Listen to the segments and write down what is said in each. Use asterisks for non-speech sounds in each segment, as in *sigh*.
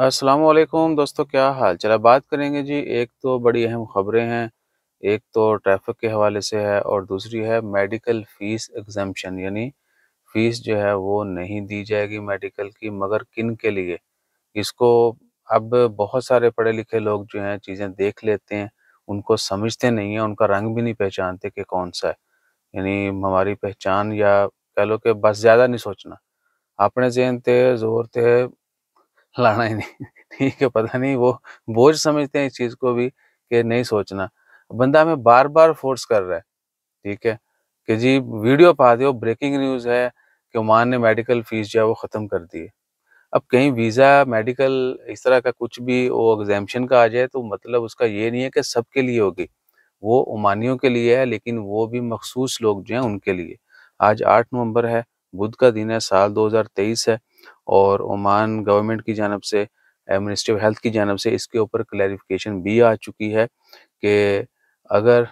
असलकुम दोस्तों क्या हाल चला बात करेंगे जी एक तो बड़ी अहम ख़बरें हैं एक तो ट्रैफिक के हवाले से है और दूसरी है मेडिकल फ़ीस एग्जामेशन यानी फ़ीस जो है वो नहीं दी जाएगी मेडिकल की मगर किन के लिए इसको अब बहुत सारे पढ़े लिखे लोग जो हैं चीज़ें देख लेते हैं उनको समझते नहीं हैं उनका रंग भी नहीं पहचानते कि कौन सा है यानी हमारी पहचान या कह लो कि बस ज़्यादा नहीं सोचना अपने जहन थे जोर थे लाना ही नहीं *laughs* ठीक है पता नहीं वो बोझ समझते हैं इस चीज़ को भी कि नहीं सोचना बंदा हमें बार बार फोर्स कर रहा है ठीक है कि जी वीडियो पा दो ब्रेकिंग न्यूज़ है कि ओमान ने मेडिकल फीस जो है वो ख़त्म कर दी है अब कहीं वीज़ा मेडिकल इस तरह का कुछ भी वो एग्जामेशन का आ जाए तो मतलब उसका ये नहीं है कि सबके लिए होगी वो ओमानियों के लिए है लेकिन वो भी मखसूस लोग जो है उनके लिए आज आठ नवंबर है बुध का दिन है साल दो है और ओमान गवर्नमेंट की जानब से मिनिस्ट्री ऑफ हेल्थ की जानब से इसके ऊपर क्लैरिफिकेशन भी आ चुकी है कि अगर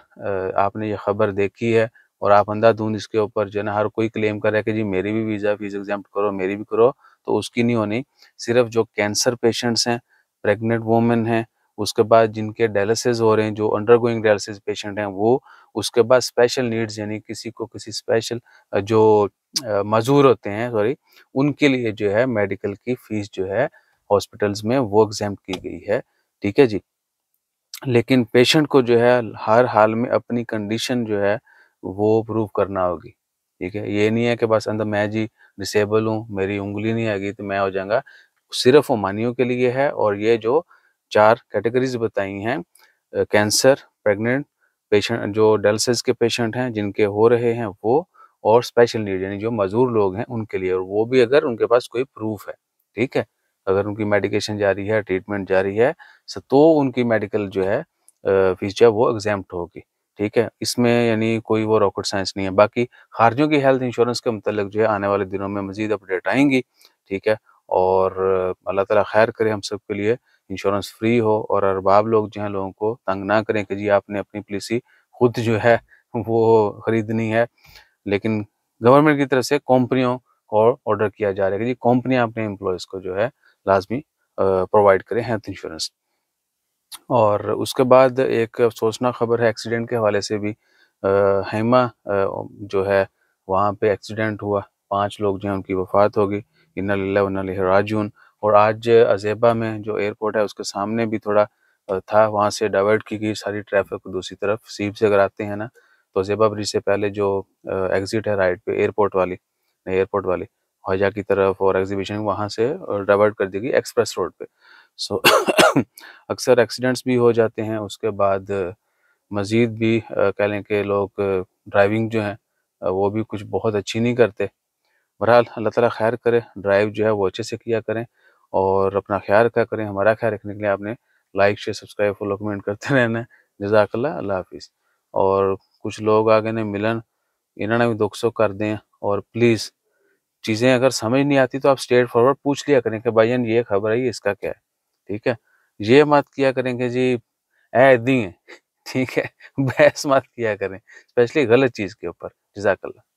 आपने ये खबर देखी है और आप अंधाधुंध इसके ऊपर जो है ना हर कोई क्लेम कर रहा है कि जी मेरी भी वीज़ा फीस एग्जाम करो मेरी भी करो तो उसकी नहीं होनी सिर्फ जो कैंसर पेशेंट्स हैं प्रेग्नेंट वोमेन हैं उसके बाद जिनके डायलिसिस हो रहे हैं जो अंडर गोइंग डायलिसिस पेशेंट हैं वो उसके बाद स्पेशल नीड्स यानी किसी को किसी स्पेशल जो मजदूर होते हैं सॉरी उनके लिए जो है मेडिकल की फीस जो है हॉस्पिटल्स में वो एग्जाम की गई है ठीक है जी लेकिन पेशेंट को जो है हर हाल में अपनी कंडीशन जो है वो प्रूव करना होगी ठीक है ये नहीं है कि बस अंदर मैं जी डिसेबल हूँ मेरी उंगली नहीं आएगी तो मैं हो जाऊंगा सिर्फ ओमानियों के लिए है और ये जो चार कैटेगरीज बताई हैं कैंसर प्रेग्नेंट पेशेंट जो डायलिसिस के पेशेंट हैं जिनके हो रहे हैं वो और स्पेशल नीड यानी जो मजदूर लोग हैं उनके लिए और वो भी अगर उनके पास कोई प्रूफ है ठीक है अगर उनकी मेडिकेशन जारी है ट्रीटमेंट जारी है तो उनकी मेडिकल जो है फीस जो वो एग्जाम होगी ठीक है इसमें यानी कोई वो रॉकेट साइंस नहीं है बाकी खारजों की हेल्थ इंश्योरेंस के मतलब जो है आने वाले दिनों में मजीद अपडेट आएंगी ठीक है और अल्लाह ताला खैर करे हम सब के लिए इंश्योरेंस फ्री हो और अरबाब लोग जो हैं लोगों को तंग ना करें कि जी आपने अपनी पॉलिसी खुद जो है वो ख़रीदनी है लेकिन गवर्नमेंट की तरफ से कंपनियों को ऑर्डर किया जा रहा है कि कंपनियां अपने एम्प्लॉयज़ को जो है लाजमी प्रोवाइड करें हेल्थ इंश्योरेंस और उसके बाद एक सोचना खबर है एक्सीडेंट के हवाले से भी हेमा जो है वहाँ पे एक्सीडेंट हुआ पांच लोग जो है उनकी वफात होगी इन्ना राजून और आज अजेबा में जो एयरपोर्ट है उसके सामने भी थोड़ा था वहाँ से डाइवर्ट की गई सारी ट्रैफिक दूसरी तरफ सीप से अगर आते हैं ना तो जेबा ब्रिज से पहले जो एग्जिट है राइट पे एयरपोर्ट वाली नहीं एयरपोर्ट वाली हौजा की तरफ और एग्जीबिशन वहाँ से डाइवर्ट कर दी गई एक्सप्रेस रोड पे सो *coughs* अक्सर एक्सीडेंट्स भी हो जाते हैं उसके बाद मज़ीद भी कह लें कि लोग ड्राइविंग जो है वो भी कुछ बहुत अच्छी नहीं करते बहरहाल अल्लाह ताला खैर करे ड्राइव जो है वो अच्छे से किया करें और अपना ख्याल रखा करें हमारा ख्याल रखने के लिए आपने like share subscribe follow comment करते रहना जजाकल्ला हाफिज़ और कुछ लोग आगे ने मिलन इन्होंने भी दुख सुख कर दें और प्लीज़ चीज़ें अगर समझ नहीं आती तो आप स्ट्रेट फॉरवर्ड पूछ लिया करें कि भाई ये खबर है इसका क्या है ठीक है ये मत किया करें कि जी ऐ दी है ठीक है *laughs* बहस मत किया करें स्पेशली गलत चीज़ के ऊपर जजाकल्ला